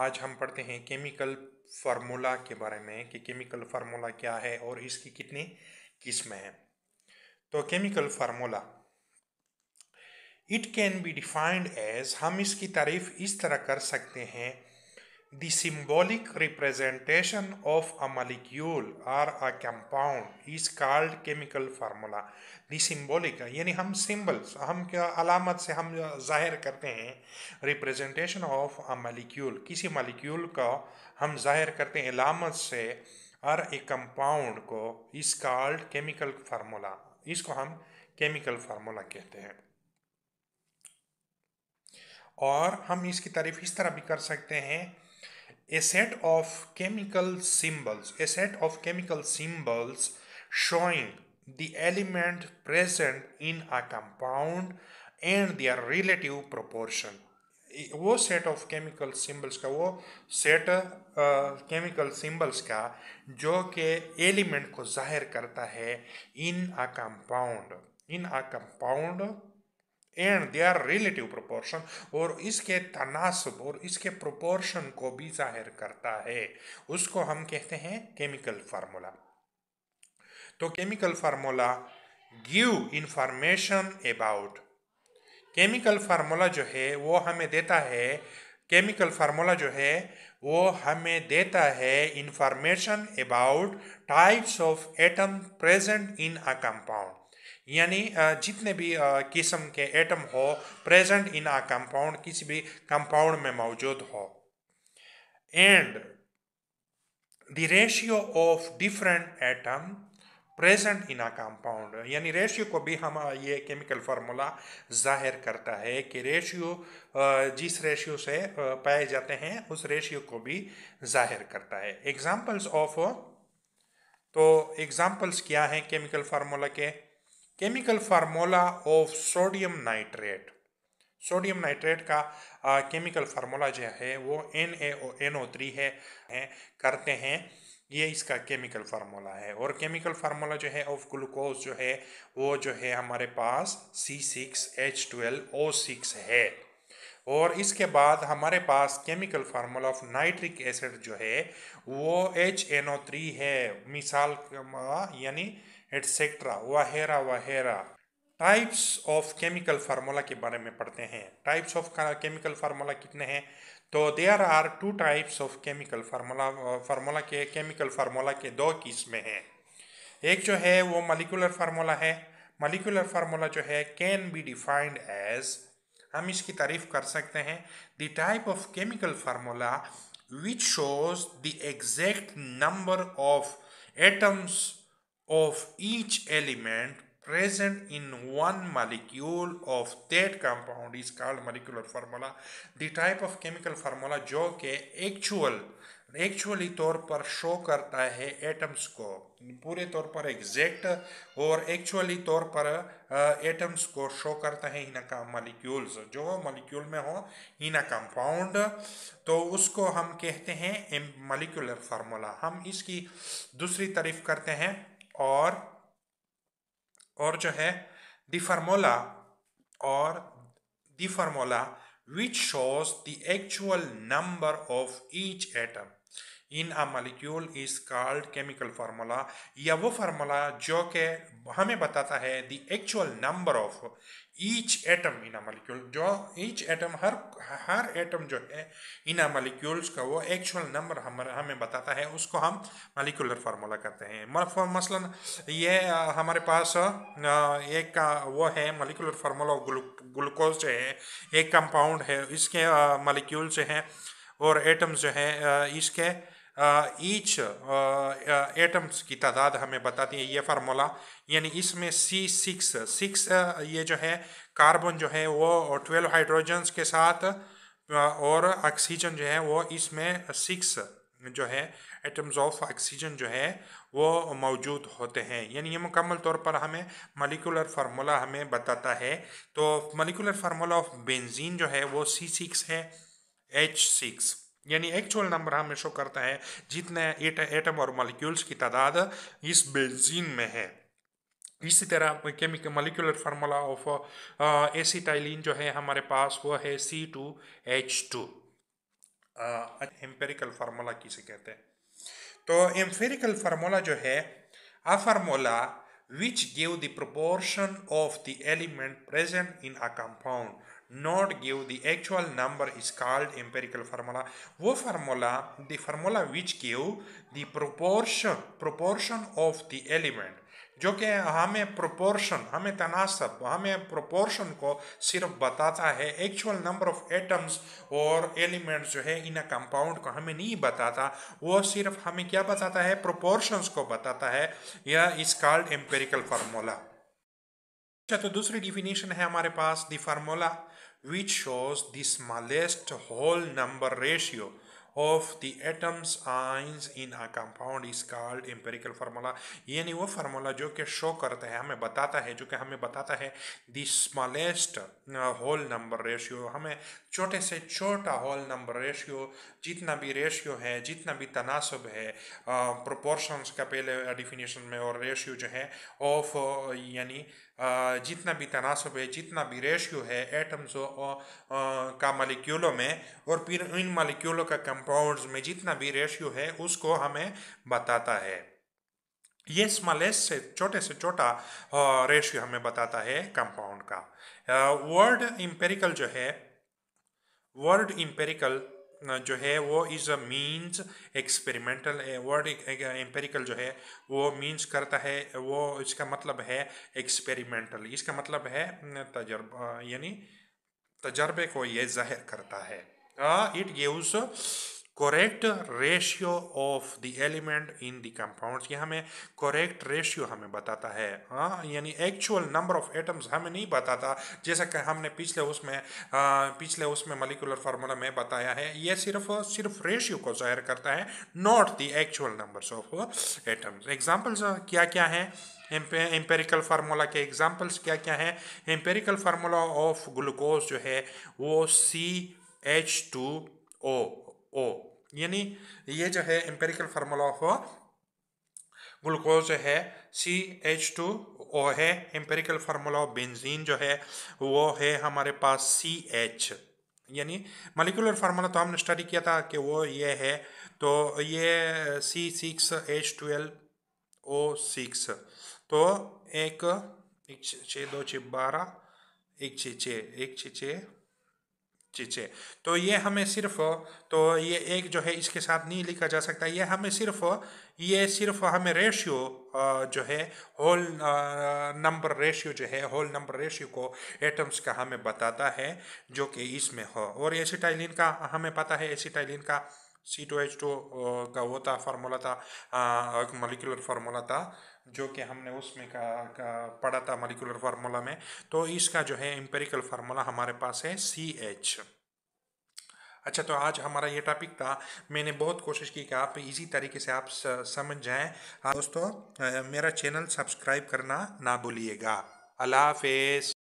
आज हम पढ़ते हैं केमिकल फार्मूला के बारे में कि केमिकल फार्मूला क्या है और इसकी कितनी किस्में हैं तो chemical formula it can be defined as हम इसकी तारीफ इस तरह कर सकते हैं The symbolic representation of a molecule or a compound is called chemical formula. The symbolic यानी हम symbols हम क्या अलामत से हम जाहिर करते हैं representation of a molecule किसी molecule का हम जाहिर करते हैं अलामत से और ए compound को is called chemical formula. इसको हम chemical formula कहते हैं और हम इसकी तारीफ इस तरह भी कर सकते हैं a set of chemical symbols, a set of chemical symbols showing the element present in a compound and their relative proportion. वो set of chemical symbols का वो सेट chemical symbols का जो के element को जाहिर करता है in a compound. In a compound. And they are relative proportion और इसके तनासब और इसके प्रोपोर्शन को भी जाहिर करता है उसको हम कहते हैं केमिकल फार्मूला तो chemical formula give information about chemical formula जो है वो हमें देता है केमिकल फार्मूला जो है वो हमें देता है information about types of atom present in a compound यानी जितने भी किस्म के एटम हो प्रेजेंट इन अ कंपाउंड किसी भी कंपाउंड में मौजूद हो and the ratio of different atom present in a compound यानी रेशियो को भी हम ये केमिकल फार्मूला जाहिर करता है कि रेशियो जिस रेशियो से पाए जाते हैं उस रेशियो को भी जाहिर करता है एग्जांपल्स ऑफ तो एग्जांपल्स क्या हैं केमिकल फार्मूला के chemical formula of sodium nitrate sodium nitrate का केमिकल फार्मूला जो है वो N A N O three है, है करते हैं ये इसका केमिकल फार्मूला है और केमिकल फार्मूला जो है ऑफ ग्लूकोज जो है वो जो है हमारे पास C six H twelve O six है और इसके बाद हमारे पास chemical formula of nitric acid जो है वो एच एन ओ थ्री है मिसाल यानी एटसेट्रा वहेरा वहेरा टाइप्स ऑफ केमिकल फार्मूला के बारे में पढ़ते हैं टाइप्स ऑफ केमिकल फार्मूला कितने हैं तो there are two types of chemical formula formula के केमिकल फार्मूला के दो किस्में हैं एक जो है वो मालिकुलर फार्मूला है मालिकुलर फार्मूला जो है कैन बी डिफाइंड एज हम इसकी तारीफ कर सकते हैं the type of chemical formula which shows the exact number of atoms of each element present in one molecule of that compound is called molecular formula the type of chemical formula जो के actual actually तौर पर show करता है atoms को पूरे तौर पर एग्जैक्ट और एक्चुअली तौर पर एटम्स uh, को शो करता है इन का मालिक्यूल्स जो मालिक्यूल में हो इन कंपाउंड तो उसको हम कहते हैं मालिक्यूलर फार्मूला हम इसकी दूसरी तारीफ करते हैं और और जो है दी फार्मोला और the formula which shows the actual number of each atom in a molecule is called chemical formula या वो फार्मूला जो कि हमें बताता है the actual number of each atom in a molecule जो ईच एटम हर हर एटम जो है इन अ मालिक्यूल्स का वो एक्चुअल नंबर हम हमें बताता है उसको हम मालिक्यूलर फार्मूला कहते हैं मसलन ये हमारे पास एक का वो है मालिक्यूलर फार्मूला ऑफ ग्लूकोज जो है एक कंपाउंड है इसके मालिक्यूल्स हैं और एटम्स जो हैं इसके ईच एटम्स की तादाद हमें बताती है ये फार्मूला यानी इसमें सी सिक्स सिक्स ये जो है कार्बन जो है वो ट्वेल्व हाइड्रोजन्स के साथ और ऑक्सीजन जो है वो इसमें सिक्स जो है एटम्स ऑफ ऑक्सीजन जो है वो मौजूद होते हैं यानी ये मुकम्मल तौर पर हमें मलिकुलर फार्मूला हमें बताता है तो मलिकुलर फार्मूला ऑफ बेंजीन जो है वो सी सिक्स है एच सिक्स यानी एक्चुअल नंबर हमें शो करता है जितने एट, एटम और मॉलिक्यूल्स की तादाद इस बेंजीन में है इसी तरह chemical molecular formula of acetylene जो है हमारे पास वो है C two H two empirical formula किसे कहते हैं तो एम्पेरिकल फार्मूला जो है a formula which gave the proportion of the element present in a compound not give the actual number is called empirical formula वो formula the formula which give the proportion proportion of the element जो कि हमें proportion हमें तनासब हमें proportion को सिर्फ बताता है एक्चुअल नंबर ऑफ एटम्स और एलिमेंट्स जो है इन अ कंपाउंड को हमें नहीं बताता वो सिर्फ हमें क्या बताता है प्रोपोर्शंस को बताता है यह इस कॉल्ड एम्पेरिकल फार्मूला अच्छा तो दूसरी डिफिनेशन है हमारे पास the formula which shows the smallest whole number ratio of the atoms ions in a compound is called empirical formula यानी वो फार्मूला जो कि शो करता है हमें बताता है जो कि हमें बताता है the smallest whole number ratio हमें छोटे से छोटा होल नंबर रेशियो जितना भी रेशियो है जितना भी तनासब है प्रोपोर्शंस uh, का पहले डिफिनेशन में और रेशियो जो है ऑफ uh, यानी जितना भी तनासब है जितना भी रेशियो है एटम्स का मालिक्यूलों में और फिर इन मालिक्यूलों का कंपाउंड्स में जितना भी रेशियो है उसको हमें बताता है ये स्मॉलेस्ट से छोटे से छोटा रेशियो हमें बताता है कंपाउंड का वर्ड इम्पेरिकल जो है वर्ड इम्पेरिकल जो है वो is a means experimental word empirical जो है वो मीन्स करता है वो इसका मतलब है एक्सपेरिमेंटल इसका मतलब है तजर्बा यानी तजर्बे को ये जाहिर करता है it gives correct ratio of the element in the compounds ये हमें करेक्ट रेशियो हमें बताता है हाँ यानी एक्चुअल नंबर ऑफ एटम्स हमें नहीं बताता जैसा कि हमने पिछले उसमें आ, हाँ, पिछले उसमें मलिकुलर फार्मूला में बताया है ये सिर्फ सिर्फ रेशियो को जाहिर करता है not the actual numbers of atoms examples क्या क्या हैं एम्पेरिकल फार्मूला के एग्जाम्पल्स क्या क्या हैं एम्पेरिकल फार्मूला ऑफ ग्लूकोज जो है वो सी एच टू ओ ओ यानी ये जो है एम्पेरिकल फार्मूला ऑफ ग्लूकोज है सी एच टू ओ है एम्पेरिकल फार्मूला ऑफ बेंजीन जो है वो है हमारे पास सी एच यानी मालिकुलर फार्मूला तो हमने स्टडी किया था कि वो ये है तो ये C six H twelve O six तो एक एक छः दो छः बारह एक छः छः एक छः छः चीज़ें तो ये हमें सिर्फ तो ये एक जो है इसके साथ नहीं लिखा जा सकता ये हमें सिर्फ ये सिर्फ हमें रेशियो जो है होल नंबर रेशियो जो है होल नंबर रेशियो को एटम्स का हमें बताता है जो कि इसमें हो और एसिटाइलिन का हमें पता है एसिटाइलिन का सी टू एच टू का वो था फार्मूला था मोलिकुलर फार्मूला था जो कि हमने उसमें का, का पढ़ा था मलिकुलर फार्मूला में तो इसका जो है एम्पेरिकल फार्मूला हमारे पास है सी एच अच्छा तो आज हमारा ये टॉपिक था मैंने बहुत कोशिश की कि आप इजी तरीके से आप समझ जाएं हाँ, दोस्तों मेरा चैनल सब्सक्राइब करना ना भूलिएगा अल्लाह हाफिज़